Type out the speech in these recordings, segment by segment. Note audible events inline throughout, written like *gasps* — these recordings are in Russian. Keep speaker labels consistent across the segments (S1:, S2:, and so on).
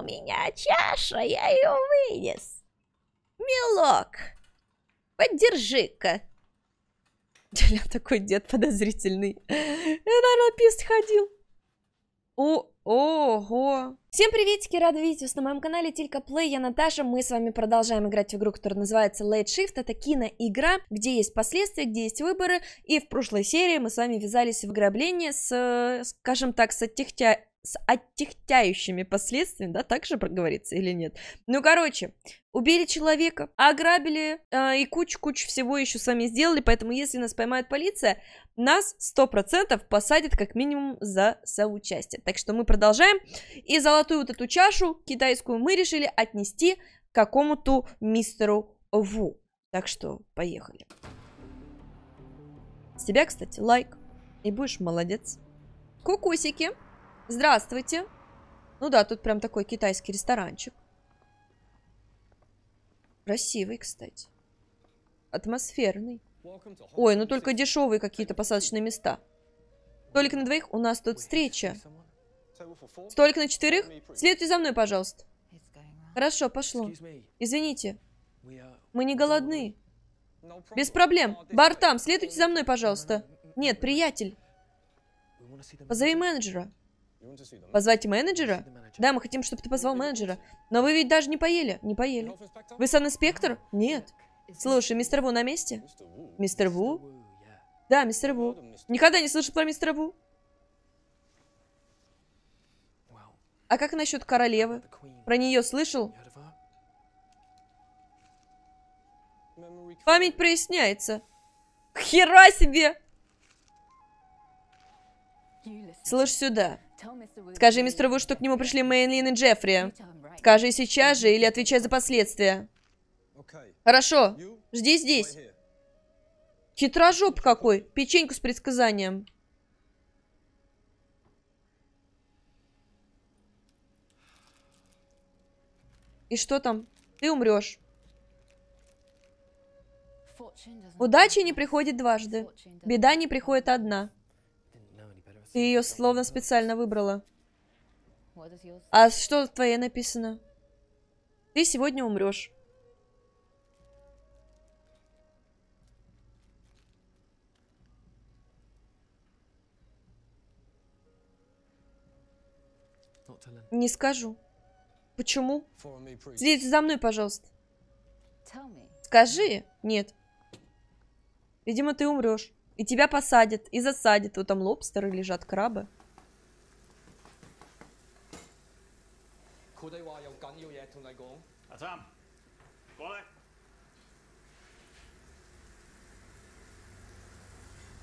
S1: У меня чаша, я ее вынес. Милок, поддержи-ка. Ля, *laughs* такой дед подозрительный. Я, наверное, пист ходил. О, ого. Всем приветики, рада видеть вас на моем канале Тилька Плей, я Наташа, мы с вами продолжаем играть в игру, которая называется Late Shift, это киноигра, где есть последствия, где есть выборы, и в прошлой серии мы с вами вязались в ограбление с, скажем так, с оттягчающим с оттягчающими последствиями, да, так же проговорится или нет. Ну, короче, убили человека, ограбили э, и кучу-кучу всего еще сами сделали, поэтому если нас поймает полиция, нас 100% посадят как минимум за соучастие. Так что мы продолжаем, и золотую вот эту чашу китайскую мы решили отнести какому-то мистеру Ву. Так что поехали. С тебя, кстати, лайк, и будешь молодец. Кукусики! Здравствуйте. Ну да, тут прям такой китайский ресторанчик. Красивый, кстати. Атмосферный. Ой, ну только дешевые какие-то посадочные места. Столик на двоих? У нас тут встреча. Столик на четырех. Следуйте за мной, пожалуйста. Хорошо, пошло. Извините. Мы не голодны. Без проблем. Бар там, следуйте за мной, пожалуйста. Нет, приятель. Позови менеджера. Позвать менеджера? Да, мы хотим, чтобы ты позвал менеджера. Но вы ведь даже не поели. Не поели. Вы сан инспектор? Нет. Слушай, мистер Ву на месте? Мистер Ву? Да, мистер Ву. Никогда не слышал про мистера Ву. А как насчет королевы? Про нее слышал? Память проясняется. Хера себе! Слышь сюда. Скажи мистеру Ву, что к нему пришли Мейнлин и Джеффри. Скажи сейчас же или отвечай за последствия. Хорошо, жди здесь. Хитрожоп какой. Печеньку с предсказанием. И что там? Ты умрешь. Удача не приходит дважды. Беда не приходит одна. Ты ее словно специально выбрала. А что в твоей написано? Ты сегодня умрешь. Не скажу. Почему? Следите за мной, пожалуйста. Скажи. Нет. Видимо, ты умрешь. И тебя посадят, и засадят. Вот там лобстеры лежат, крабы.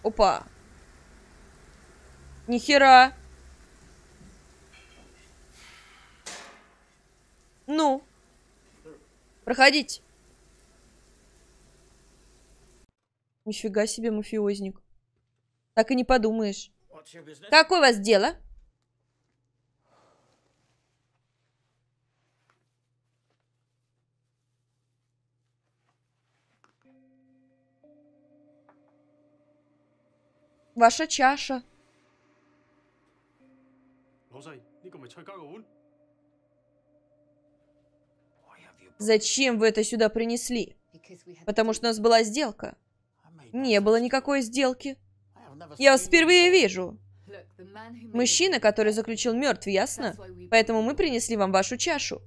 S1: Опа. Нихера. Ну. Проходить. Нифига себе мафиозник. Так и не подумаешь. Какое у вас дело? Ваша чаша. Ну, Зачем вы это сюда принесли? Потому что у нас была сделка. Не было никакой сделки. Я вас впервые вижу. Мужчина, который заключил мертв, ясно? Поэтому мы принесли вам вашу чашу.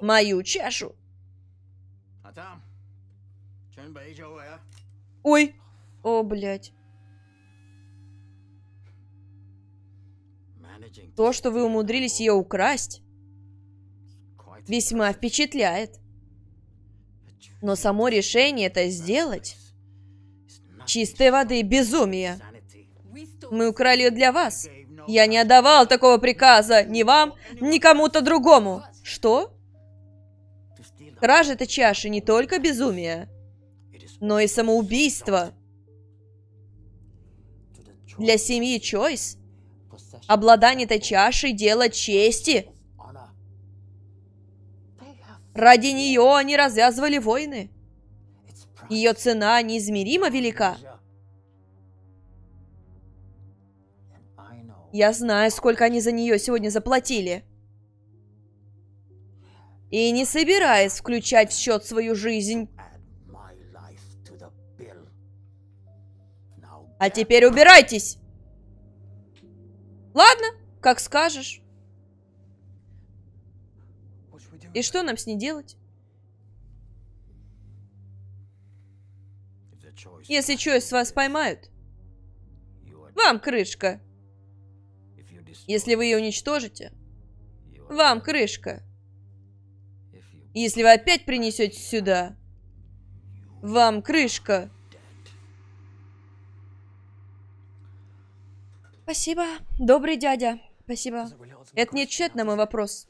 S1: Мою чашу. Ой. О, блядь. То, что вы умудрились ее украсть, весьма впечатляет. Но само решение это сделать Чистой воды безумие. Мы украли ее для вас. Я не отдавал такого приказа ни вам, ни кому-то другому. Что? Кража этой чаши не только безумие, но и самоубийство. Для семьи Чойс обладание этой чашей – дело чести. Ради нее они развязывали войны. Ее цена неизмеримо велика. Я знаю, сколько они за нее сегодня заплатили. И не собираюсь включать в счет свою жизнь. А теперь убирайтесь! Ладно, как скажешь. И что нам с ней делать? Если Чойс вас поймают, вам крышка. Если вы ее уничтожите, вам крышка. Если вы опять принесете сюда, вам крышка. Спасибо, добрый дядя. Спасибо. Это не отчет на мой вопрос.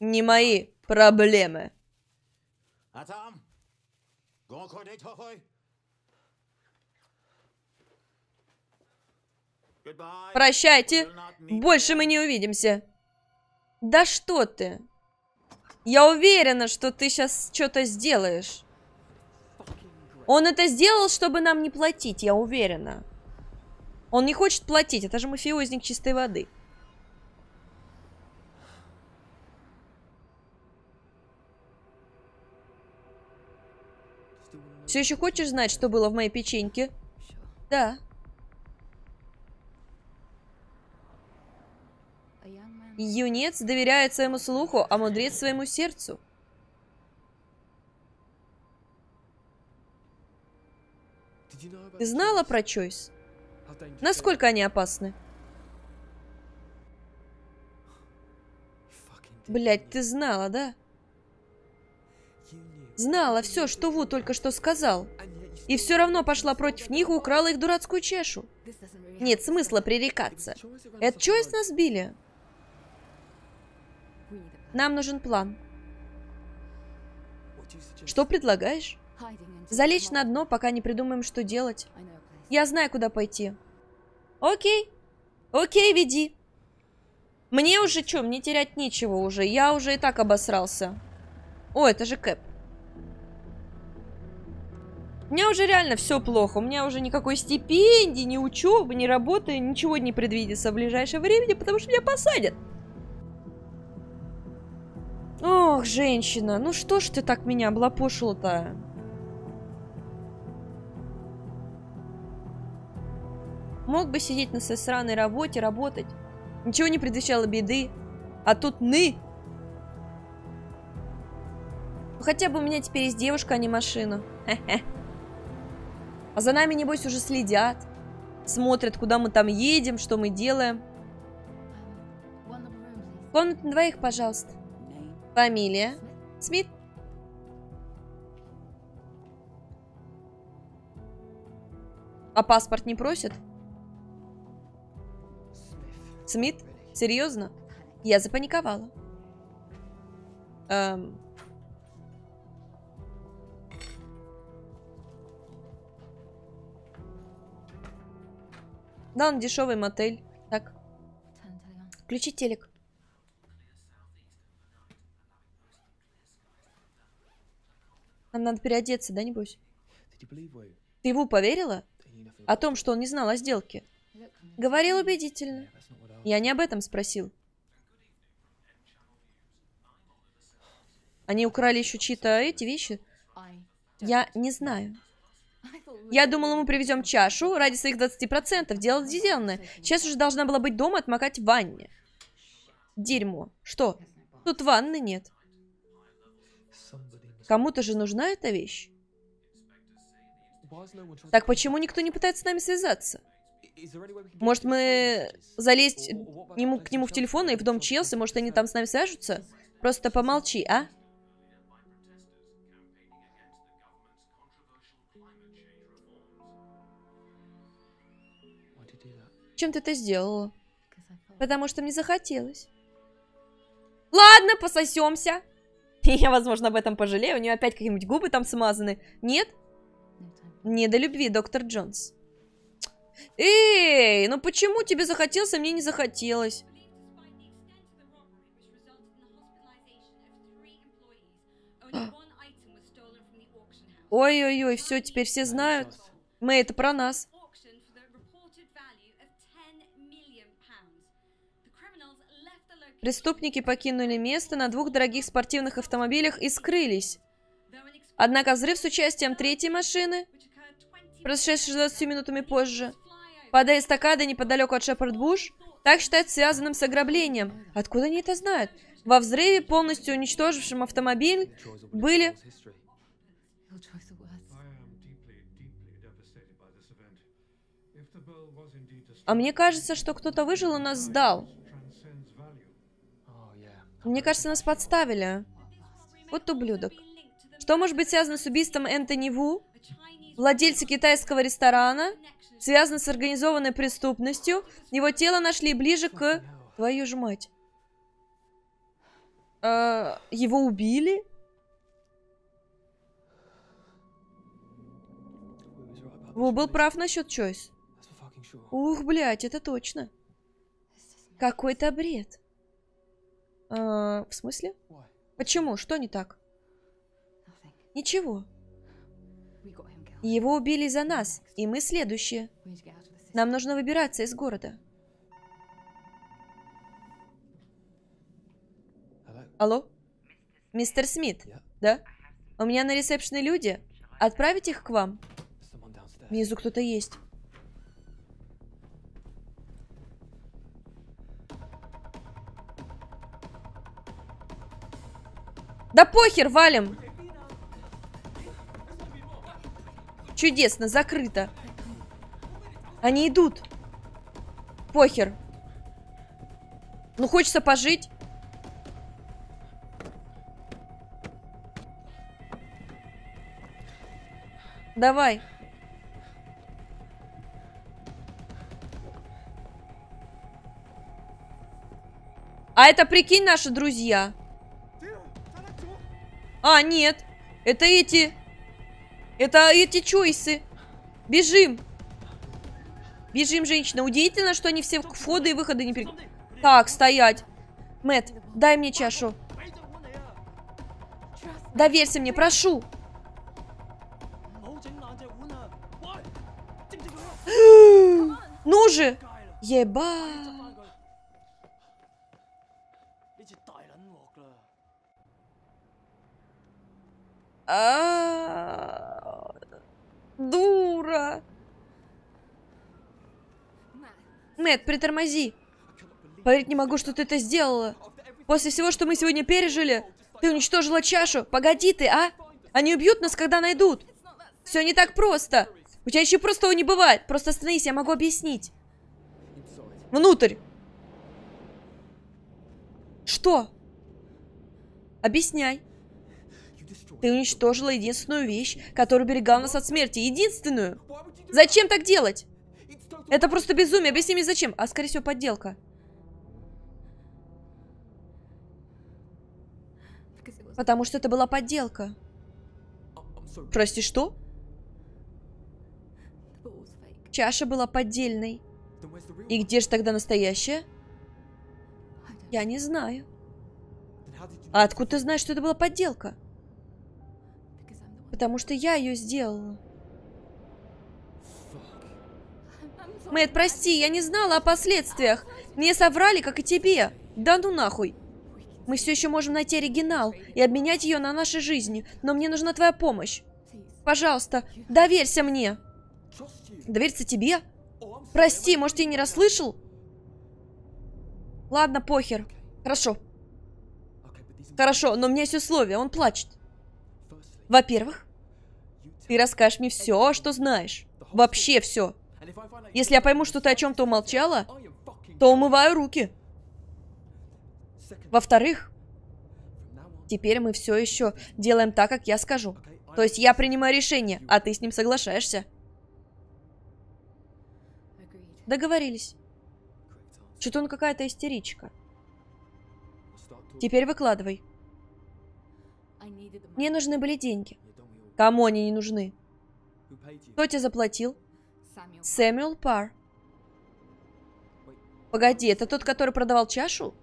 S1: Не мои проблемы. Прощайте, больше мы не увидимся. Да что ты? Я уверена, что ты сейчас что-то сделаешь. Он это сделал, чтобы нам не платить, я уверена. Он не хочет платить, это же мафиозник чистой воды. Все еще хочешь знать, что было в моей печеньке? Да. А Юнец доверяет своему слуху, а мудрец своему сердцу. Ты знала про Чойс? Насколько они опасны? Блять, ты знала, да? Знала все, что Ву только что сказал. И все равно пошла против них и украла их дурацкую чешу. Нет смысла пререкаться. Это что из нас били? Нам нужен план. Что предлагаешь? Залечь на дно, пока не придумаем, что делать. Я знаю, куда пойти. Окей. Окей, веди. Мне уже что, мне терять нечего уже. Я уже и так обосрался. О, это же Кэп. У меня уже реально все плохо. У меня уже никакой стипендии, ни учебы, ни работы, ничего не предвидится в ближайшее время, потому что меня посадят. Ох, женщина, ну что ж ты так меня облапошила-то? Мог бы сидеть на своей сраной работе, работать. Ничего не предвещало беды. А тут ны, Хотя бы у меня теперь есть девушка, а не машина. А за нами, небось, уже следят. Смотрят, куда мы там едем, что мы делаем. Комната на двоих, пожалуйста. Фамилия? Смит? А паспорт не просит? Смит? Серьезно? Я запаниковала. Эм... Да, он дешевый мотель. Так. Включи телек. Нам надо переодеться, да, небось? Ты его поверила? О том, что он не знал о сделке. Говорил убедительно. Я не об этом спросил. Они украли еще чьи-то эти вещи? Я не знаю. Я думала, мы привезем чашу ради своих 20%. Дело сделано. Сейчас уже должна была быть дома отмокать в ванне. Дерьмо. Что? Тут ванны нет. Кому-то же нужна эта вещь. Так почему никто не пытается с нами связаться? Может, мы залезть нему, к нему в телефон и в дом Челси? Может, они там с нами свяжутся? Просто помолчи, а? Чем ты это сделала? Потому что мне захотелось. Ладно, пососемся. *laughs* Я, возможно, об этом пожалею. У нее опять какие-нибудь губы там смазаны. Нет? Не до любви, доктор Джонс. Эй, ну почему тебе захотелось, а мне не захотелось? Ой-ой-ой, все, теперь все знают. Мы, это про нас. Преступники покинули место на двух дорогих спортивных автомобилях и скрылись. Однако взрыв с участием третьей машины, происшедший 20 минутами позже, падая эстакады неподалеку от Шепард-Буш, так считают связанным с ограблением. Откуда они это знают? Во взрыве, полностью уничтожившем автомобиль, были Killjoys are worse. I am deeply, deeply devastated by this event. If the bell was indeed destroyed, А мне кажется, что кто-то выжил и нас сдал. Oh, мне кажется, нас подставили. Вот ублюдок. Что может быть связано с убийством Энтони Ву, владельца китайского ресторана, связано с организованной преступностью? Его тело нашли ближе к... Твою же мать. Э, его убили? Ву был прав насчет Чойс. Ух, блядь, это точно. Какой-то бред. А, в смысле? Почему? Что не так? Ничего. Его убили за нас, и мы следующие. Нам нужно выбираться из города. Алло? Мистер Смит? Да? У меня на ресепшене люди. Отправить их к вам? Внизу кто-то есть. Да похер, валим! Чудесно, закрыто. Они идут. Похер. Ну, хочется пожить. Давай. А это, прикинь, наши друзья. А, нет. Это эти... Это эти чойсы. Бежим. Бежим, женщина. Удивительно, что они все входы и выходы не... При... Так, стоять. Мэт, дай мне чашу. Доверься мне, прошу. *gasps* ну же. Еба. А, дура. Нет, притормози. Поверить не могу, что ты это сделала. После всего, что мы сегодня пережили, ты уничтожила чашу. Погоди ты, а? Они убьют нас, когда найдут. Все не так просто. У тебя еще простого не бывает. Просто остановись, я могу объяснить. Внутрь. Что? Объясняй. Ты уничтожила единственную вещь, которая берегала нас от смерти. Единственную! Зачем так делать? Это просто безумие. Объясни мне, зачем. А, скорее всего, подделка. Потому что это была подделка. Прости, что? Чаша была поддельной. И где же тогда настоящая? Я не знаю. А откуда ты знаешь, что это была подделка? Потому что я ее сделала. Мэтт, прости, я не знала о последствиях. Мне соврали, как и тебе. Да ну нахуй. Мы все еще можем найти оригинал и обменять ее на наши жизни, но мне нужна твоя помощь. Пожалуйста, доверься мне. Доверься тебе? Прости, может, я не расслышал? Ладно, похер. Хорошо. Хорошо, но у меня есть условия, он плачет. Во-первых, ты расскажешь мне все, что знаешь. Вообще все. Если я пойму, что ты о чем-то умолчала, то умываю руки. Во-вторых, теперь мы все еще делаем так, как я скажу. То есть я принимаю решение, а ты с ним соглашаешься. Договорились. Что-то он какая-то истеричка. Теперь выкладывай. Мне нужны были деньги. Кому они не нужны? Кто тебе заплатил? Сэмюэл Пар. Погоди, это тот, который продавал чашу?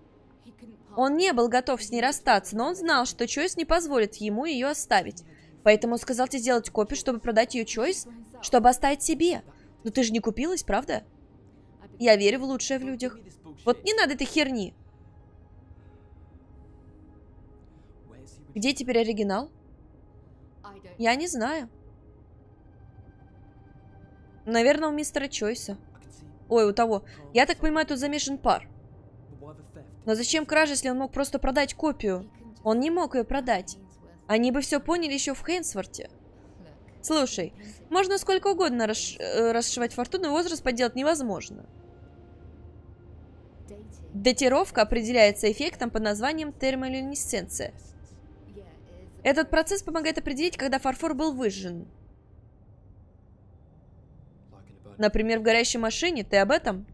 S1: Он не был готов с ней расстаться, но он знал, что Чойс не позволит ему ее оставить. Поэтому сказал тебе сделать копию, чтобы продать ее Чойс, чтобы оставить себе. Но ты же не купилась, правда? Я верю в лучшее в людях. Вот не надо этой херни. Где теперь оригинал? Я не знаю. Наверное, у мистера Чойса. Ой, у того. Я так понимаю, тут замешан пар. Но зачем кража, если он мог просто продать копию? Он не мог ее продать. Они бы все поняли еще в Хейнсворте. Слушай, можно сколько угодно расш... Э, расшивать фортуну, возраст подделать невозможно. Датировка определяется эффектом под названием термолюминесценция – этот процесс помогает определить, когда фарфор был выжжен. Например, в горящей машине. Ты об этом?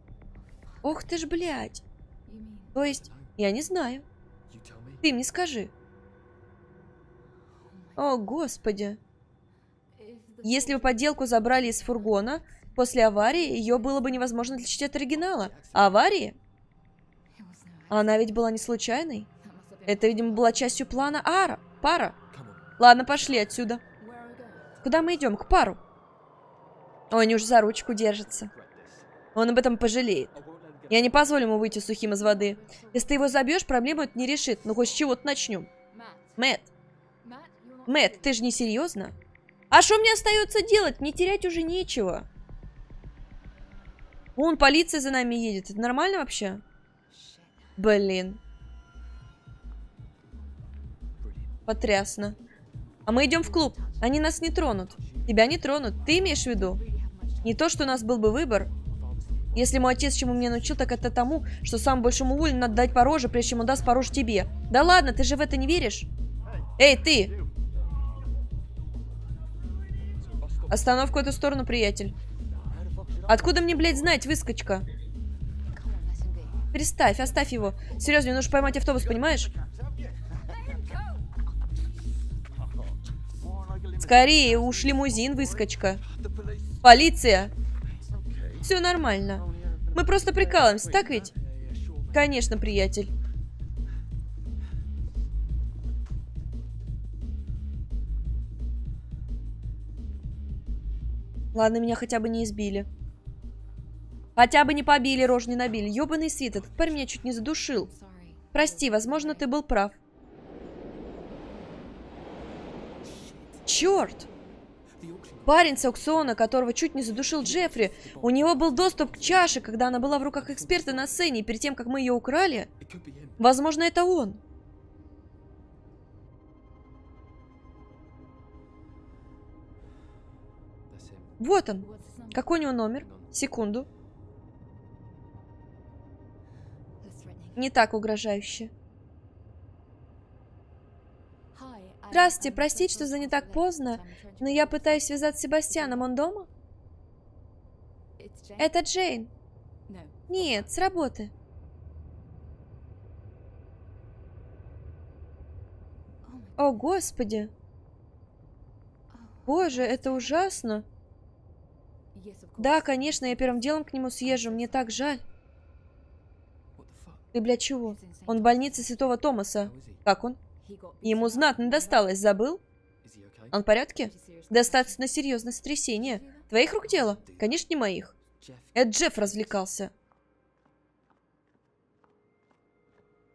S1: Ух ты ж, блядь. То есть, я не знаю. Ты мне скажи. О, господи. Если бы подделку забрали из фургона, после аварии ее было бы невозможно отличить от оригинала. А аварии? Она ведь была не случайной. Это, видимо, была частью плана Ара пара? Ладно, пошли отсюда. Куда мы идем? К пару. Ой, они уже за ручку держатся. Он об этом пожалеет. Я не позволю ему выйти сухим из воды. Если ты его забьешь, проблему это не решит. Ну, хоть с чего-то начнем. Мэтт. Мэтт, ты же не серьезно? А что мне остается делать? Не терять уже нечего. Вон, полиция за нами едет. Это нормально вообще? Блин. Потрясно. А мы идем в клуб. Они нас не тронут. Тебя не тронут. Ты имеешь в виду? Не то, что у нас был бы выбор. Если мой отец чему меня научил, так это тому, что сам большому Улю надо дать пороже, прежде чем он даст пороже тебе. Да ладно, ты же в это не веришь? Эй, ты! Остановку в эту сторону, приятель. Откуда мне, блядь, знать, выскочка? Приставь, оставь его. Серьезно, мне нужно поймать автобус, понимаешь? Скорее уж лимузин выскочка. Полиция! Все нормально. Мы просто прикалываемся, так ведь? Конечно, приятель. Ладно, меня хотя бы не избили. Хотя бы не побили, рожь не набили. Ёбаный свит, этот парень меня чуть не задушил. Прости, возможно, ты был прав. Черт! Парень с аукциона, которого чуть не задушил Джеффри, у него был доступ к чаше, когда она была в руках эксперта на сцене, перед тем, как мы ее украли, возможно, это он. Вот он. Какой у него номер? Секунду. Не так угрожающе. Расти, простите, что за не так поздно, но я пытаюсь связать с Себастьяном. Он дома? Это Джейн. Нет, с работы. О, Господи. Боже, это ужасно. Да, конечно, я первым делом к нему съезжу, мне так жаль. Ты, бля, чего? Он в больнице Святого Томаса. Как он? Ему знатно досталось, забыл? Он в порядке? Достаточно серьезное сотрясение. Твоих рук дело? Конечно, не моих. Это Джефф развлекался.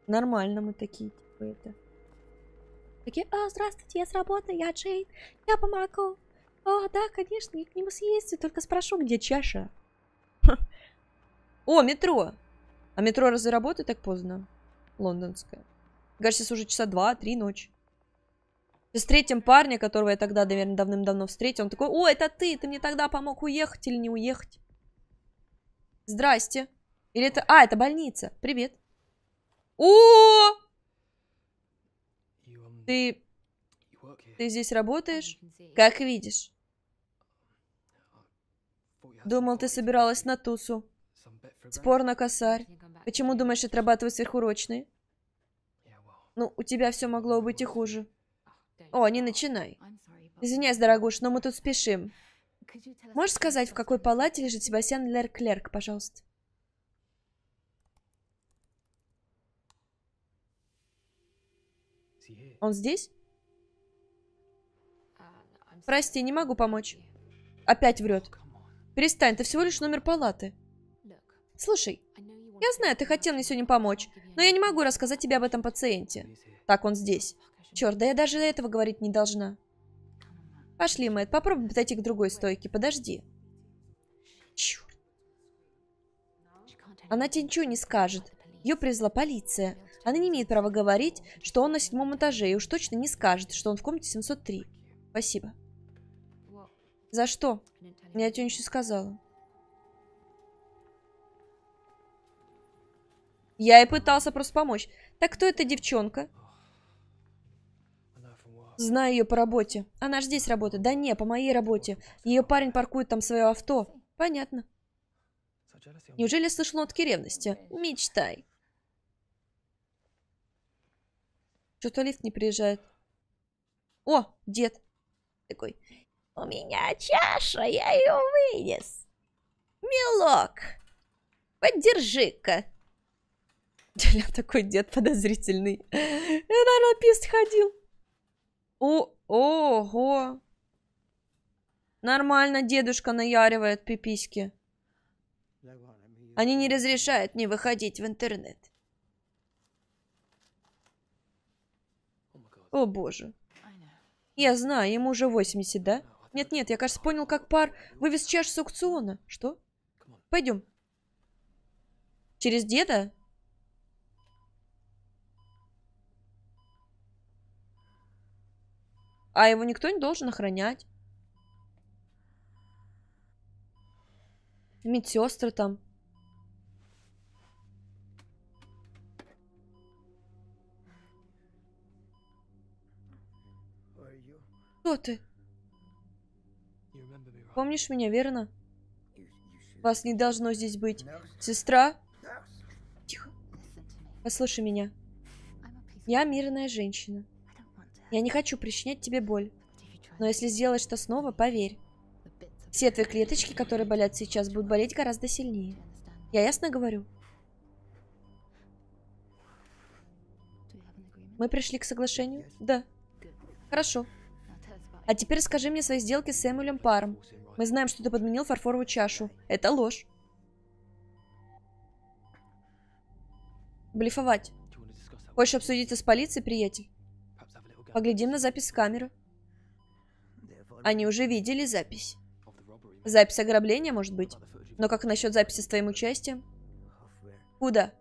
S1: Нормально мы такие, типа это. Такие, о, «А, здравствуйте, я с работы, я Джейн, я помогу. О, да, конечно, я к нему съездю, только спрошу, где чаша. О, метро! А метро разве работает так поздно? Лондонское. Кажется, уже часа два-три ночи. С третьим парня, которого я тогда, наверное, давным-давно встретил, он такой, о, это ты, ты мне тогда помог уехать или не уехать. Здрасте. Или это... А, это больница. Привет. О! Ты... Ты здесь работаешь? Как видишь. Думал, ты собиралась на тусу. Спор на косарь. Почему думаешь отрабатывать сверхурочные? Ну, у тебя все могло быть и хуже. О, не начинай. Извиняюсь, дорогуш, но мы тут спешим. Можешь сказать, в какой палате лежит Себастьян Лерклерк, пожалуйста? Он здесь? Uh, Прости, не могу помочь. Опять врет. Перестань, ты всего лишь номер палаты. Слушай, я знаю, ты хотел мне сегодня помочь, но я не могу рассказать тебе об этом пациенте. Так он здесь. Черт, да я даже этого говорить не должна. Пошли, Мэтт, попробуй подойти к другой стойке. Подожди. Черт. Она тебе ничего не скажет. Ее привезла полиция. Она не имеет права говорить, что он на седьмом этаже, и уж точно не скажет, что он в комнате 703. Спасибо. За что? Я тебе ничего сказала. Я и пытался просто помочь. Так кто эта девчонка? Знаю ее по работе. Она ж здесь работает. Да не, по моей работе. Ее парень паркует там свое авто. Понятно. Неужели слышал нотки ревности? Мечтай. Что-то лифт не приезжает. О, дед. Такой. У меня чаша, я ее вынес. Милок, поддержи-ка. Ля *laughs* а такой дед подозрительный. Это на пист ходил. О, ого. Нормально дедушка наяривает пиписьки. Они не разрешают мне выходить в интернет. О боже. Я знаю, ему уже 80, да? Нет-нет, я, кажется, понял, как пар вывез чаш с аукциона. Что? Пойдем. Через деда? А его никто не должен охранять. Медсестры там. Кто ты? Помнишь меня, верно? Вас не должно здесь быть. Сестра? Тихо. Послушай меня. Я мирная женщина. Я не хочу причинять тебе боль. Но если сделаешь это снова, поверь. Все твои клеточки, которые болят сейчас, будут болеть гораздо сильнее. Я ясно говорю? Мы пришли к соглашению? Да. Хорошо. А теперь скажи мне свои сделки с Сэмюэлем Паром. Мы знаем, что ты подменил фарфоровую чашу. Это ложь. Блифовать. Хочешь обсудиться с полицией, приятель? Поглядим на запись с камеры. Они уже видели запись. Запись ограбления, может быть. Но как насчет записи с твоим участием? Куда?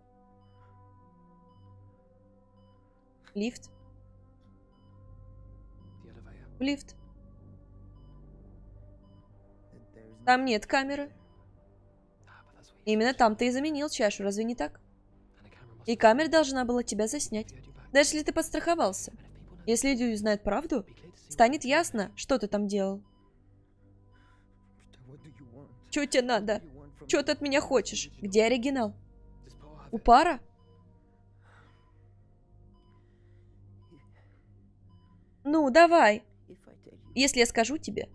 S1: Лифт. лифт. Там нет камеры. Именно там ты и заменил чашу, разве не так? И камера должна была тебя заснять. Даже если ты подстраховался. Если Дюй знает правду, станет ясно, что ты там делал. Чё тебе надо? Чё ты от меня хочешь? Где оригинал? У пара? Ну, давай. Если я скажу тебе,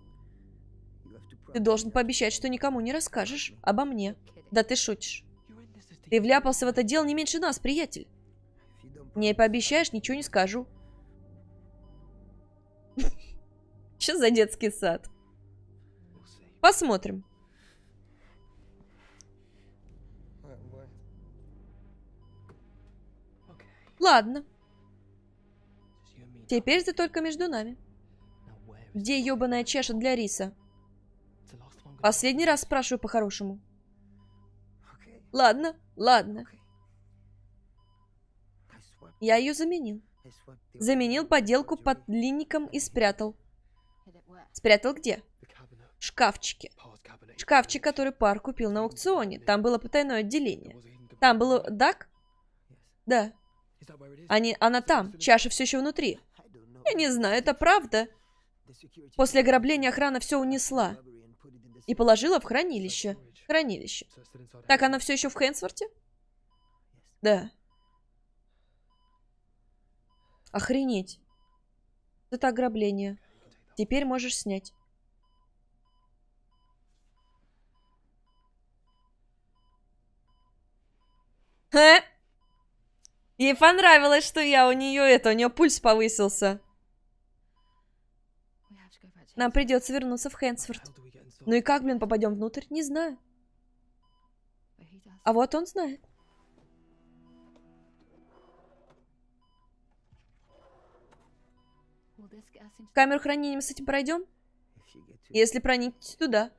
S1: ты должен пообещать, что никому не расскажешь обо мне. Да ты шутишь. Ты вляпался в это дело не меньше нас, приятель. Не пообещаешь, ничего не скажу. Что за детский сад? Посмотрим. Ладно. Теперь ты только между нами. Где ебаная чаша для риса? Последний раз спрашиваю по-хорошему. Ладно, ладно. Я ее заменил. Заменил подделку под линником и спрятал. Спрятал где? В шкафчике. Шкафчик, который пар купил на аукционе. Там было потайное отделение. Там было, Дак? Да. Они, она там. Чаша все еще внутри. Я не знаю, это правда. После ограбления охрана все унесла. И положила в хранилище. Хранилище. Так она все еще в Хэнсворте? Да. Охренеть. Это ограбление. Теперь можешь снять. Ха? Ей понравилось, что я у нее это, у нее пульс повысился. Нам придется вернуться в Хэнсфорд. Ну и как, блин, попадем внутрь? Не знаю. А вот он знает. камеру хранения мы с этим пройдем? Если проникнете туда.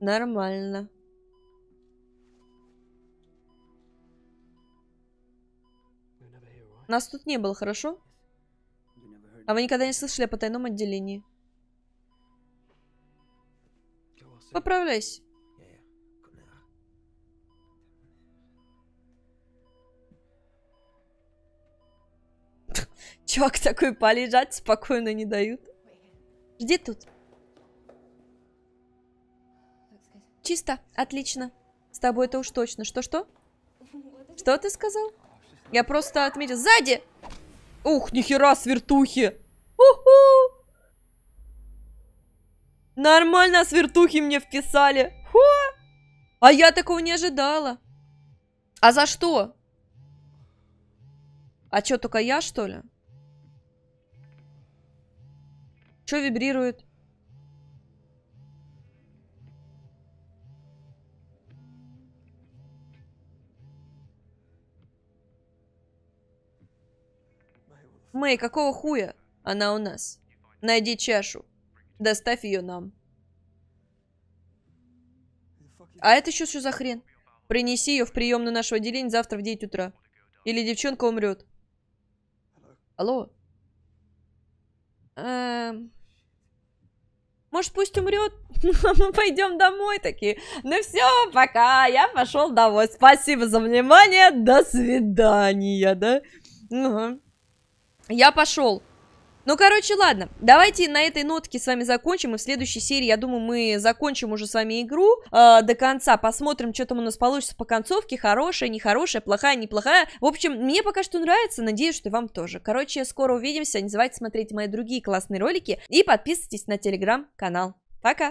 S1: Нормально. Нас тут не было, хорошо? А вы никогда не слышали о потайном отделении? Поправляйся. Чувак такой, полежать спокойно не дают. Жди тут. Чисто, отлично. С тобой это уж точно. Что-что? Что ты сказал? Я просто отметил. Сзади! Ух, нихера свертухи. вертухи! Уху! Нормально свертухи мне вписали. Хо! А я такого не ожидала. А за что? А чё только я, что ли? Что вибрирует? Мэй, какого хуя? Она у нас. Найди чашу. Доставь ее нам. А это еще что за хрен? Принеси ее в прием на нашего отделение завтра в 9 утра. Или девчонка умрет. Алло? Эм... Может, пусть умрет? *laughs* Ну, мы пойдем домой такие. Ну все, пока, я пошел домой. Спасибо за внимание, до свидания, да? Угу. Я пошел. Ну, короче, ладно. Давайте на этой нотке с вами закончим. И в следующей серии, я думаю, мы закончим уже с вами игру э, до конца. Посмотрим, что там у нас получится по концовке. Хорошая, нехорошая, плохая, неплохая. В общем, мне пока что нравится. Надеюсь, что и вам тоже. Короче, скоро увидимся. Не забывайте смотреть мои другие классные ролики. И подписывайтесь на телеграм-канал. Пока!